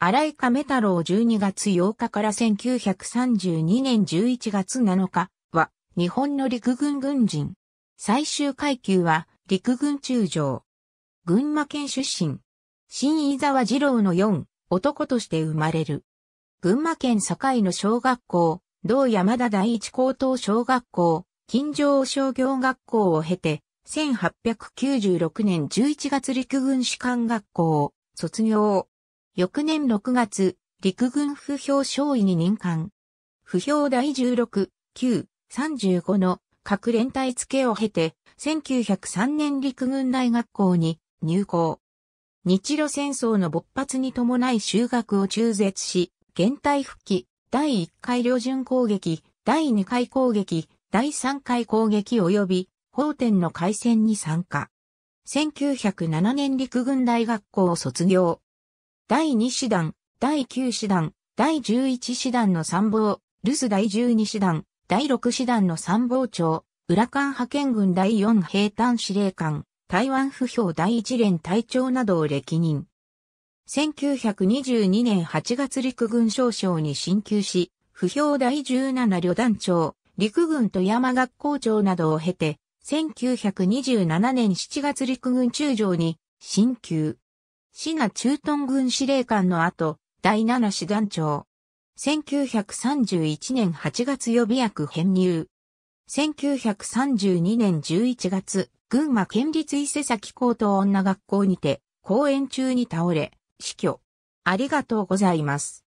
荒井亀太郎12月8日から1932年11月7日は日本の陸軍軍人。最終階級は陸軍中将。群馬県出身。新伊沢二郎の4、男として生まれる。群馬県堺の小学校、同山田第一高等小学校、近城商業学校を経て、1896年11月陸軍士官学校、を卒業。翌年6月、陸軍不評少尉に任官。不評第16、9、35の各連隊付けを経て、1903年陸軍大学校に入校。日露戦争の勃発に伴い修学を中絶し、現代復帰、第1回旅順攻撃、第2回攻撃、第3回攻撃及び、法典の開戦に参加。1907年陸軍大学校を卒業。第2師団、第9師団、第11師団の参謀、留守第12師団、第6師団の参謀長、浦艦派遣軍第4兵団司令官、台湾不評第1連隊長などを歴任。1922年8月陸軍少将に進級し、不評第17旅団長、陸軍富山学校長などを経て、1927年7月陸軍中将に進級。滋賀中東軍司令官の後、第七師団長。1931年8月予備役編入。1932年11月、群馬県立伊勢崎高等女学校にて、公演中に倒れ、死去。ありがとうございます。